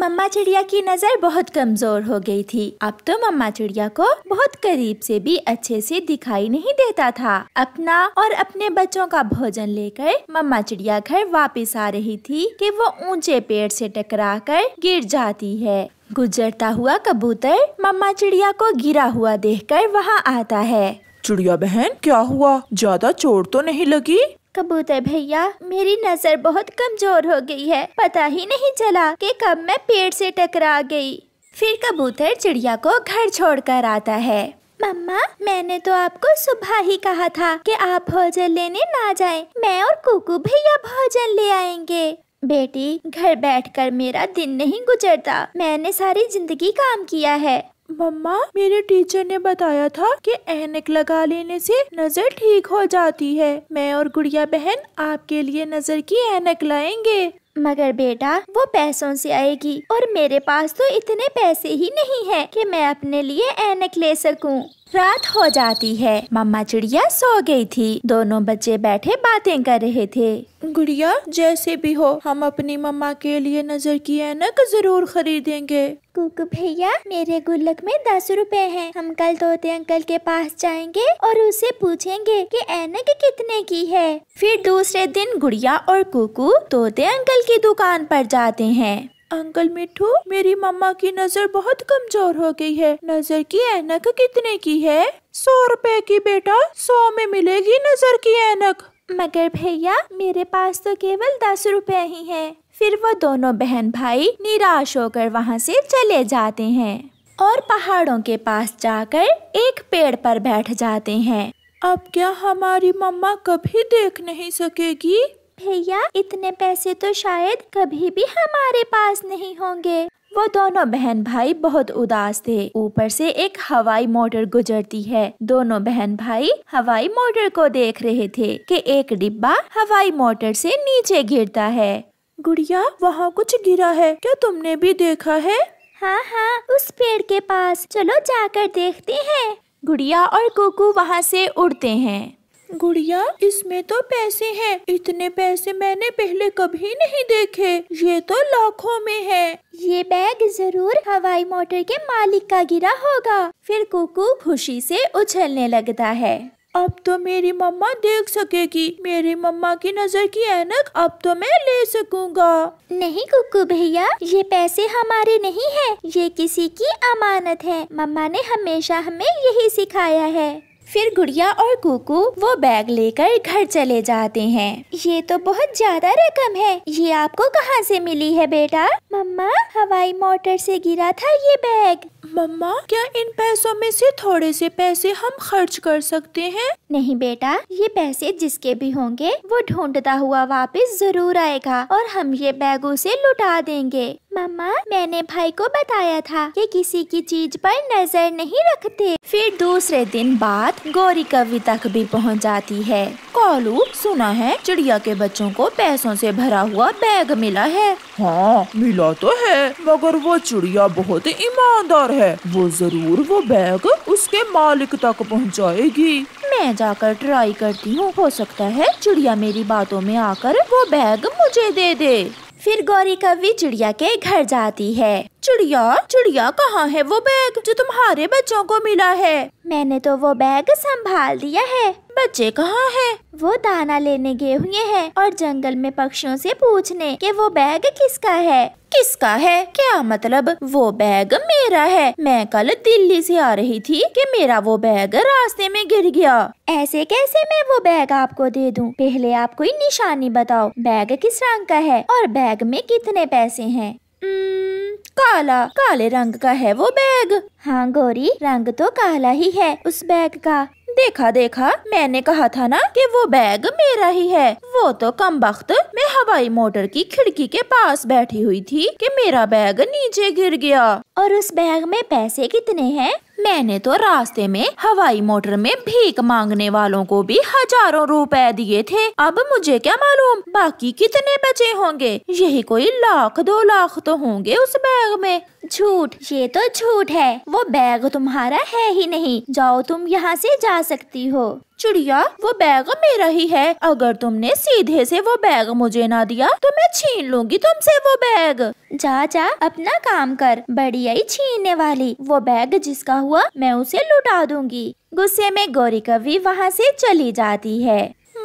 मम्मा चिड़िया की नज़र बहुत कमज़ोर हो गई थी अब तो मम्मा चिड़िया को बहुत करीब से भी अच्छे से दिखाई नहीं देता था अपना और अपने बच्चों का भोजन लेकर मम्मा चिड़िया घर वापस आ रही थी कि वो ऊंचे पेड़ से टकरा कर गिर जाती है गुजरता हुआ कबूतर मम्मा चिड़िया को गिरा हुआ देखकर वहाँ आता है चिड़िया बहन क्या हुआ ज्यादा चोट तो नहीं लगी कबूतर भैया मेरी नज़र बहुत कमज़ोर हो गई है पता ही नहीं चला कि कब मैं पेड़ से टकरा गई फिर कबूतर चिड़िया को घर छोड़कर आता है मम्मा मैंने तो आपको सुबह ही कहा था कि आप भोजन लेने ना जाएं। मैं और कुकू भैया भोजन ले आएंगे बेटी घर बैठकर मेरा दिन नहीं गुजरता मैंने सारी जिंदगी काम किया है मम्मा मेरे टीचर ने बताया था कि एनक लगा लेने से नज़र ठीक हो जाती है मैं और गुड़िया बहन आपके लिए नज़र की एनक लाएंगे मगर बेटा वो पैसों से आएगी और मेरे पास तो इतने पैसे ही नहीं है कि मैं अपने लिए एनक ले सकूं। रात हो जाती है मम्मा चिड़िया सो गई थी दोनों बच्चे बैठे बातें कर रहे थे गुड़िया जैसे भी हो हम अपनी मम्मा के लिए नजर की एनक जरूर खरीदेंगे कुकु भैया मेरे गुल्लक में दस रुपए हैं हम कल तोते अंकल के पास जाएंगे और उसे पूछेंगे कि एनक कितने की है फिर दूसरे दिन गुड़िया और कुकू तोते अंकल अंकल की दुकान पर जाते हैं अंकल मिठू मेरी मम्मा की नजर बहुत कमजोर हो गई है नजर की ऐनक कितने की है सौ रुपए की बेटा सौ में मिलेगी नजर की ऐनक मगर भैया मेरे पास तो केवल दस रुपए ही हैं। फिर वो दोनों बहन भाई निराश होकर वहाँ से चले जाते हैं और पहाड़ों के पास जाकर एक पेड़ पर बैठ जाते हैं अब क्या हमारी मम्मा कभी देख नहीं सकेगी भैया इतने पैसे तो शायद कभी भी हमारे पास नहीं होंगे वो दोनों बहन भाई बहुत उदास थे ऊपर से एक हवाई मोटर गुजरती है दोनों बहन भाई हवाई मोटर को देख रहे थे कि एक डिब्बा हवाई मोटर से नीचे गिरता है गुड़िया वहाँ कुछ गिरा है क्या तुमने भी देखा है हाँ हाँ उस पेड़ के पास चलो जाकर देखते हैं गुड़िया और कुकू वहाँ से उड़ते हैं गुड़िया इसमें तो पैसे हैं इतने पैसे मैंने पहले कभी नहीं देखे ये तो लाखों में है ये बैग जरूर हवाई मोटर के मालिक का गिरा होगा फिर कुकू खुशी से उछलने लगता है अब तो मेरी मम्मा देख सकेगी मेरी मम्मा की नजर की ऐनक अब तो मैं ले सकूंगा नहीं कुकू भैया ये पैसे हमारे नहीं है ये किसी की अमानत है मम्मा ने हमेशा हमें यही सिखाया है फिर गुड़िया और कुकू वो बैग लेकर घर चले जाते हैं ये तो बहुत ज्यादा रकम है ये आपको कहाँ से मिली है बेटा मम्मा हवाई मोटर से गिरा था ये बैग मम्मा क्या इन पैसों में से थोड़े से पैसे हम खर्च कर सकते हैं नहीं बेटा ये पैसे जिसके भी होंगे वो ढूंढता हुआ वापस जरूर आएगा और हम ये बैग उसे लुटा देंगे मामा मैंने भाई को बताया था कि किसी की चीज पर नजर नहीं रखते फिर दूसरे दिन बाद गौरी कवि तक भी पहुंच जाती है कॉलू सुना है चिड़िया के बच्चों को पैसों से भरा हुआ बैग मिला है हाँ मिला तो है मगर वो चिड़िया बहुत ईमानदार है वो जरूर वो बैग उसके मालिक तक पहुँचाएगी मैं जाकर ट्राई करती हूँ हो सकता है चिड़िया मेरी बातों में आकर वो बैग मुझे दे दे फिर गौरी कवि चिड़िया के घर जाती है चिड़िया चिड़िया कहाँ है वो बैग जो तुम्हारे बच्चों को मिला है मैंने तो वो बैग संभाल दिया है बच्चे कहाँ है वो दाना लेने गए हुए हैं और जंगल में पक्षियों से पूछने कि वो बैग किसका है किसका है क्या मतलब वो बैग मेरा है मैं कल दिल्ली से आ रही थी कि मेरा वो बैग रास्ते में गिर गया ऐसे कैसे मैं वो बैग आपको दे दूं? पहले आप कोई निशानी बताओ बैग किस रंग का है और बैग में कितने पैसे है काला काले रंग का है वो बैग हाँ गोरी रंग तो काला ही है उस बैग का देखा देखा मैंने कहा था ना कि वो बैग मेरा ही है वो तो कम वक्त मैं हवाई मोटर की खिड़की के पास बैठी हुई थी कि मेरा बैग नीचे गिर गया और उस बैग में पैसे कितने हैं मैंने तो रास्ते में हवाई मोटर में भीख मांगने वालों को भी हजारों रुपए दिए थे अब मुझे क्या मालूम बाकी कितने बचे होंगे यही कोई लाख दो लाख तो होंगे उस बैग में झूठ ये तो झूठ है वो बैग तुम्हारा है ही नहीं जाओ तुम यहाँ से जा सकती हो चिड़िया वो बैग मेरा ही है अगर तुमने सीधे से वो बैग मुझे ना दिया तो मैं छीन लूंगी तुमसे वो बैग जा जा अपना काम कर बढ़िया ही छीनने वाली वो बैग जिसका हुआ मैं उसे लुटा दूंगी गुस्से में गौरी कवि वहाँ से चली जाती है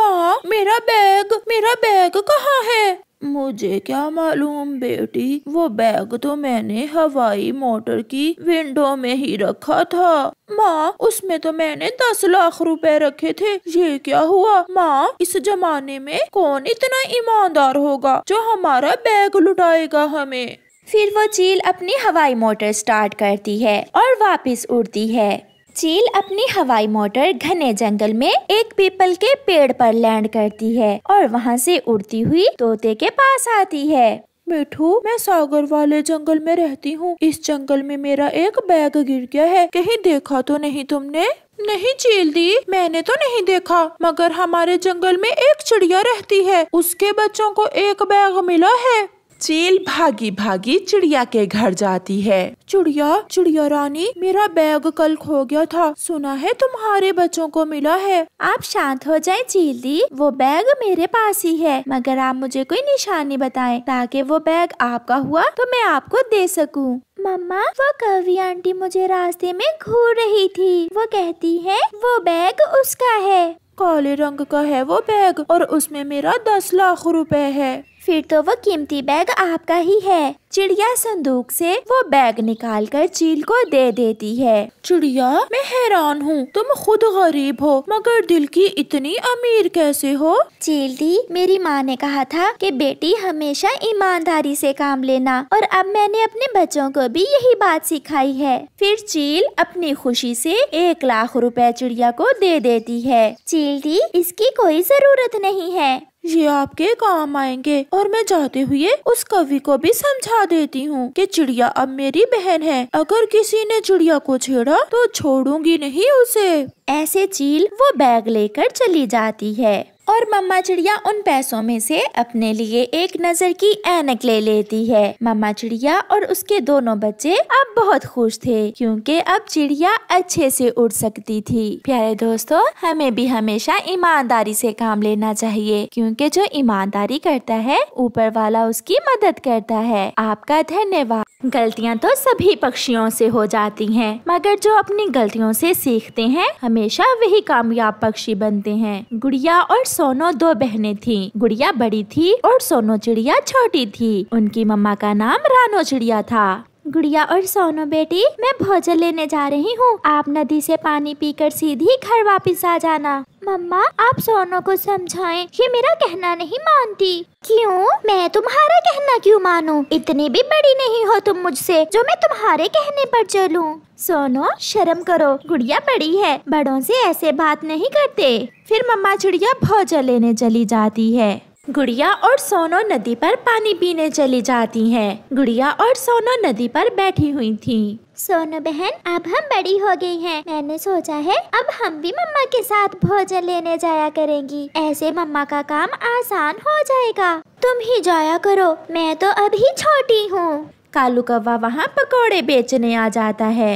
माँ मेरा बैग मेरा बैग कहाँ है मुझे क्या मालूम बेटी वो बैग तो मैंने हवाई मोटर की विंडो में ही रखा था माँ उसमें तो मैंने दस लाख रुपए रखे थे ये क्या हुआ माँ इस जमाने में कौन इतना ईमानदार होगा जो हमारा बैग लुटाएगा हमें फिर वो चील अपनी हवाई मोटर स्टार्ट करती है और वापस उड़ती है चील अपनी हवाई मोटर घने जंगल में एक पीपल के पेड़ पर लैंड करती है और वहाँ से उड़ती हुई तोते के पास आती है मिठू मैं सागर वाले जंगल में रहती हूँ इस जंगल में मेरा एक बैग गिर गया है कहीं देखा तो नहीं तुमने नहीं चील दी मैंने तो नहीं देखा मगर हमारे जंगल में एक चिड़िया रहती है उसके बच्चों को एक बैग मिला है चील भागी भागी चिड़िया के घर जाती है चिड़िया चिड़िया रानी मेरा बैग कल खो गया था सुना है तुम्हारे बच्चों को मिला है आप शांत हो जाए चील दी वो बैग मेरे पास ही है मगर आप मुझे कोई निशानी बताएं ताकि वो बैग आपका हुआ तो मैं आपको दे सकूं। मम्मा वो कवि आंटी मुझे रास्ते में घूर रही थी वो कहती है वो बैग उसका है काले रंग का है वो बैग और उसमें मेरा दस लाख रुपए है फिर तो वो कीमती बैग आपका ही है चिड़िया संदूक से वो बैग निकालकर चील को दे देती है चिड़िया मैं हैरान हूँ तुम खुद गरीब हो मगर दिल की इतनी अमीर कैसे हो चील दी मेरी माँ ने कहा था कि बेटी हमेशा ईमानदारी से काम लेना और अब मैंने अपने बच्चों को भी यही बात सिखाई है फिर चील अपनी खुशी से एक लाख रुपए चिड़िया को दे देती है चील दी इसकी कोई जरूरत नहीं है ये आपके काम आएंगे और मैं जाते हुए उस कवि को भी समझा देती हूँ कि चिड़िया अब मेरी बहन है अगर किसी ने चिड़िया को छेड़ा तो छोड़ूंगी नहीं उसे ऐसे चील वो बैग लेकर चली जाती है और मम्मा चिड़िया उन पैसों में से अपने लिए एक नजर की एनक ले लेती है मम्मा चिड़िया और उसके दोनों बच्चे अब बहुत खुश थे क्योंकि अब चिड़िया अच्छे से उड़ सकती थी प्यारे दोस्तों हमें भी हमेशा ईमानदारी से काम लेना चाहिए क्योंकि जो ईमानदारी करता है ऊपर वाला उसकी मदद करता है आपका धन्यवाद गलतियाँ तो सभी पक्षियों से हो जाती हैं मगर जो अपनी गलतियों से सीखते हैं हमेशा वही कामयाब पक्षी बनते हैं गुड़िया और सोनो दो बहनें थीं। गुड़िया बड़ी थी और सोनो चिड़िया छोटी थी उनकी मम्मा का नाम रानो चिड़िया था गुड़िया और सोनो बेटी मैं भोजन लेने जा रही हूँ आप नदी से पानी पीकर सीधी घर वापस आ जाना मम्मा आप सोनो को समझाएं ये मेरा कहना नहीं मानती क्यों मैं तुम्हारा कहना क्यों मानूं? इतनी भी बड़ी नहीं हो तुम मुझसे जो मैं तुम्हारे कहने पर चलूं। सोनो शर्म करो गुड़िया बड़ी है बड़ों से ऐसे बात नहीं करते फिर मम्मा चिड़िया भोजन लेने चली जाती है गुड़िया और सोनो नदी पर पानी पीने चली जाती हैं। गुड़िया और सोनो नदी पर बैठी हुई थीं। सोनो बहन अब हम बड़ी हो गई हैं। मैंने सोचा है अब हम भी मम्मा के साथ भोजन लेने जाया करेंगी ऐसे मम्मा का काम आसान हो जाएगा तुम ही जाया करो मैं तो अभी छोटी हूँ कालू कौवा वहाँ पकौड़े बेचने आ जाता है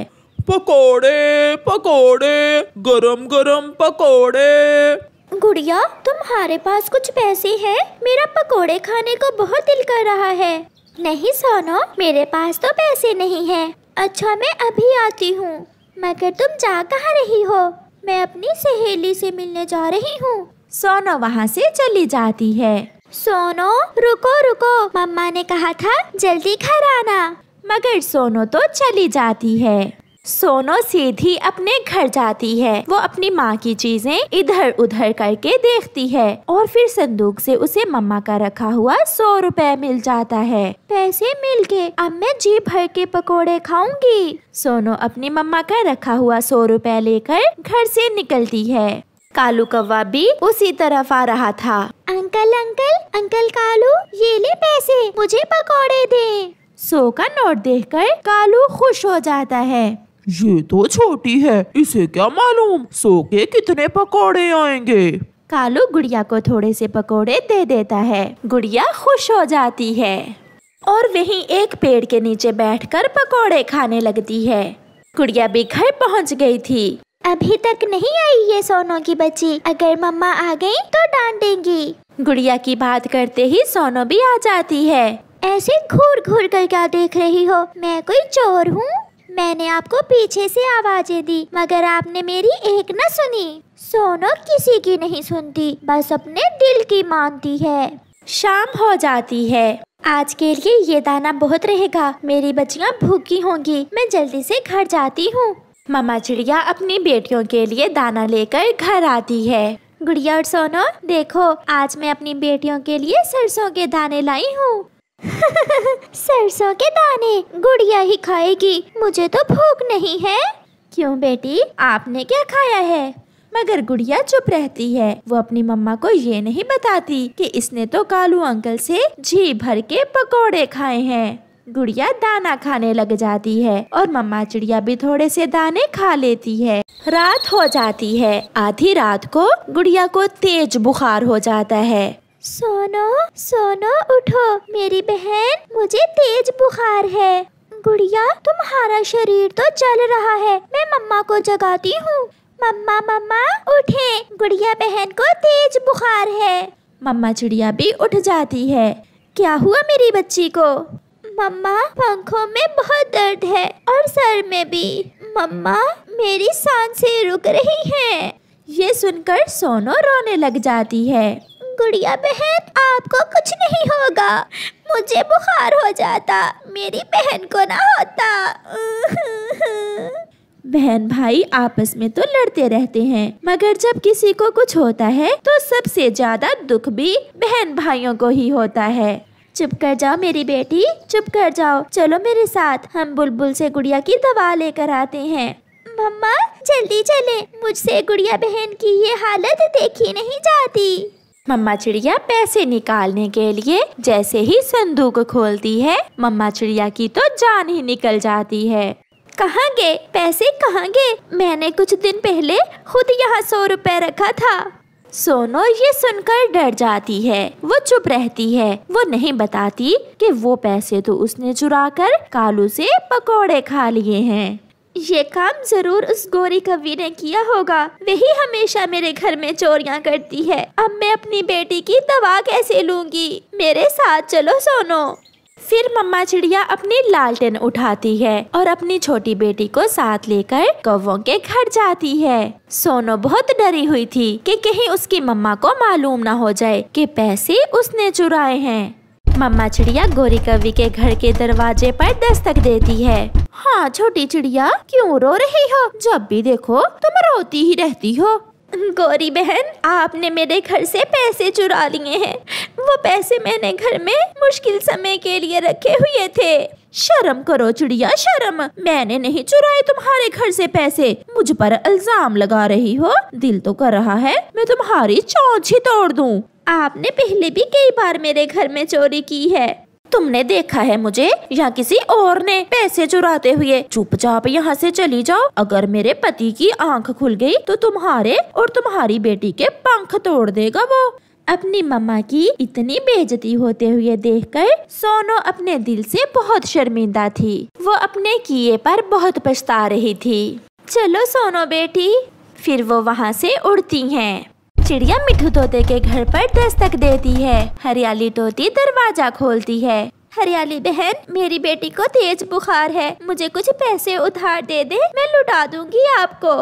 पकौड़े पकौड़े गरम गरम पकौड़े गुड़िया तुम्हारे पास कुछ पैसे हैं? मेरा पकोड़े खाने को बहुत दिल कर रहा है नहीं सोनो मेरे पास तो पैसे नहीं हैं। अच्छा मैं अभी आती हूँ मगर तुम जा कहाँ रही हो मैं अपनी सहेली से मिलने जा रही हूँ सोनो वहाँ से चली जाती है सोनो रुको रुको मम्मा ने कहा था जल्दी घर आना मगर सोनो तो चली जाती है सोनो सीधी अपने घर जाती है वो अपनी माँ की चीजें इधर उधर करके देखती है और फिर संदूक से उसे मम्मा का रखा हुआ सौ रुपए मिल जाता है पैसे मिल के अब मैं जी भर के पकोड़े खाऊंगी सोनो अपनी मम्मा का रखा हुआ सौ रुपए लेकर घर से निकलती है कालू कौवा भी उसी तरफ आ रहा था अंकल अंकल अंकल कालू ये ले पैसे मुझे पकौड़े दे सो का नोट देखकर कालू खुश हो जाता है ये तो छोटी है इसे क्या मालूम सो के कितने पकोड़े आएंगे कालू गुड़िया को थोड़े से पकोड़े दे देता है गुड़िया खुश हो जाती है और वही एक पेड़ के नीचे बैठकर पकोड़े खाने लगती है गुड़िया भी घर पहुंच गई थी अभी तक नहीं आई ये सोनो की बच्ची अगर मम्मा आ गई तो डांटेंगी गुड़िया की बात करते ही सोनो भी आ जाती है ऐसे घूर घूर कर क्या देख रही हो मैं कोई चोर हूँ मैंने आपको पीछे से आवाजें दी मगर आपने मेरी एक न सुनी सोनो किसी की नहीं सुनती बस अपने दिल की मानती है शाम हो जाती है आज के लिए ये दाना बहुत रहेगा मेरी बच्चियाँ भूखी होंगी मैं जल्दी से घर जाती हूँ ममा चिड़िया अपनी बेटियों के लिए दाना लेकर घर आती है गुड़िया और सोनो देखो आज मैं अपनी बेटियों के लिए सरसों के दाने लाई हूँ सरसों के दाने गुड़िया ही खाएगी मुझे तो भूख नहीं है क्यों बेटी आपने क्या खाया है मगर गुड़िया चुप रहती है वो अपनी मम्मा को ये नहीं बताती कि इसने तो कालू अंकल से जी भर के पकोड़े खाए हैं गुड़िया दाना खाने लग जाती है और मम्मा चिड़िया भी थोड़े से दाने खा लेती है रात हो जाती है आधी रात को गुड़िया को तेज बुखार हो जाता है सोनो सोनो उठो मेरी बहन मुझे तेज बुखार है गुड़िया तुम्हारा शरीर तो जल रहा है मैं मम्मा को जगाती हूँ मम्मा मम्मा उठे गुड़िया बहन को तेज बुखार है मम्मा चिड़िया भी उठ जाती है क्या हुआ मेरी बच्ची को मम्मा पंखों में बहुत दर्द है और सर में भी मम्मा मेरी सांसें रुक रही हैं। ये सुनकर सोनो रोने लग जाती है गुड़िया बहन आपको कुछ नहीं होगा मुझे बुखार हो जाता मेरी बहन को ना होता बहन भाई आपस में तो लड़ते रहते हैं मगर जब किसी को कुछ होता है तो सबसे ज्यादा दुख भी बहन भाइयों को ही होता है चुप कर जाओ मेरी बेटी चुप कर जाओ चलो मेरे साथ हम बुलबुल से गुड़िया की दवा लेकर आते हैं मम्मा जल्दी चले मुझसे गुड़िया बहन की ये हालत देखी नहीं जाती मम्मा चिड़िया पैसे निकालने के लिए जैसे ही संदूक खोलती है मम्मा चिड़िया की तो जान ही निकल जाती है कहाँ गए पैसे कहाँ गए मैंने कुछ दिन पहले खुद यहाँ सौ रुपए रखा था सोनो ये सुनकर डर जाती है वो चुप रहती है वो नहीं बताती कि वो पैसे तो उसने चुरा कर कालू से पकौड़े खा लिए हैं ये काम जरूर उस गोरी कवि ने किया होगा वही हमेशा मेरे घर में चोरियाँ करती है अब मैं अपनी बेटी की दवा कैसे लूंगी मेरे साथ चलो सोनो फिर मम्मा चिड़िया अपनी लालटेन उठाती है और अपनी छोटी बेटी को साथ लेकर कौवों के घर जाती है सोनो बहुत डरी हुई थी कि कहीं उसकी मम्मा को मालूम ना हो जाए कि पैसे उसने चुराए हैं मम्मा चिड़िया गोरी कवि के घर के दरवाजे पर दस्तक देती है हाँ छोटी चिड़िया क्यों रो रही हो जब भी देखो तुम रोती ही रहती हो गौरी बहन आपने मेरे घर से पैसे चुरा लिए हैं वो पैसे मैंने घर में मुश्किल समय के लिए रखे हुए थे शर्म करो चिड़िया शर्म मैंने नहीं चुराए तुम्हारे घर से पैसे मुझ पर इल्जाम लगा रही हो दिल तो कर रहा है मैं तुम्हारी चौंच ही तोड़ दूं। आपने पहले भी कई बार मेरे घर में चोरी की है तुमने देखा है मुझे या किसी और ने पैसे चुराते हुए चुपचाप यहाँ से चली जाओ अगर मेरे पति की आंख खुल गई तो तुम्हारे और तुम्हारी बेटी के पंख तोड़ देगा वो अपनी मम्मा की इतनी बेजती होते हुए देखकर सोनो अपने दिल से बहुत शर्मिंदा थी वो अपने किए पर बहुत पछता रही थी चलो सोनो बेटी फिर वो वहाँ से उड़ती हैं चिड़िया मिठू तोते के घर पर दस्तक देती है हरियाली तोती दरवाजा खोलती है हरियाली बहन मेरी बेटी को तेज बुखार है मुझे कुछ पैसे उधार दे दे मैं लुटा दूंगी आपको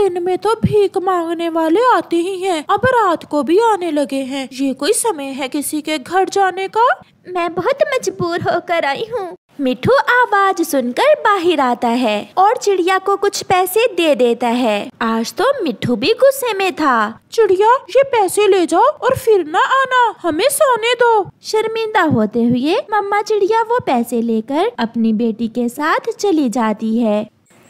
दिन में तो भीख मांगने वाले आते ही हैं अब रात को भी आने लगे हैं ये कोई समय है किसी के घर जाने का मैं बहुत मजबूर होकर आई हूँ मिठू आवाज सुनकर बाहर आता है और चिड़िया को कुछ पैसे दे देता है आज तो मिठू भी गुस्से में था चिड़िया ये पैसे ले जाओ और फिर ना आना हमें सोने दो शर्मिंदा होते हुए मम्मा चिड़िया वो पैसे लेकर अपनी बेटी के साथ चली जाती है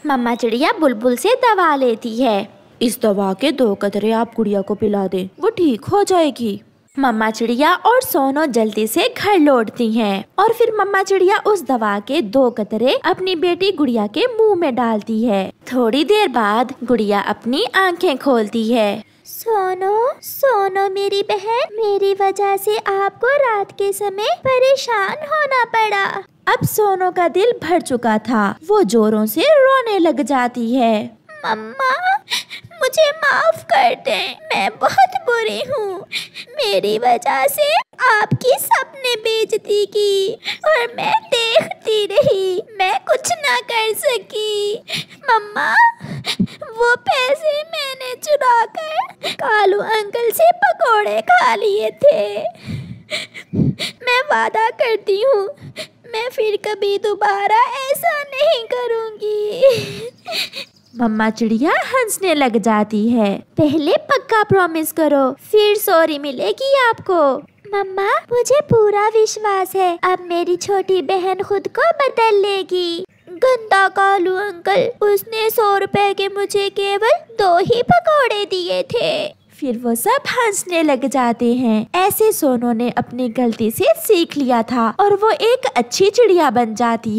मम्मा चिड़िया बुलबुल से दवा लेती है इस दवा के दो कतरे आप गुड़िया को पिला दे वो ठीक हो जाएगी मम्मा चिड़िया और सोनो जल्दी से घर लौटती हैं और फिर मम्मा चिड़िया उस दवा के दो कतरे अपनी बेटी गुड़िया के मुंह में डालती है थोड़ी देर बाद गुड़िया अपनी आंखें खोलती है सोनो सोनो मेरी बहन मेरी वजह से आपको रात के समय परेशान होना पड़ा अब सोनो का दिल भर चुका था वो जोरों से रोने लग जाती है मम्मा मुझे माफ कर दें मैं बहुत बुरी हूँ मेरी वजह से आपकी सपने बेचती की और मैं देखती रही मैं कुछ ना कर सकी मम्मा वो पैसे मैंने चुरा कर कालू अंकल से पकोड़े खा लिए थे मैं वादा करती हूँ मैं फिर कभी दोबारा ऐसा मम्मा चिड़िया हंसने लग जाती है पहले पक्का प्रॉमिस करो फिर सॉरी मिलेगी आपको मम्मा मुझे पूरा विश्वास है अब मेरी छोटी बहन खुद को बदल लेगी गंदा कालू अंकल उसने सौ रुपए के मुझे केवल दो ही पकौड़े दिए थे फिर वो सब हंसने लग जाते हैं ऐसे सोनू ने अपनी गलती से सीख लिया था और वो एक अच्छी चिड़िया बन जाती है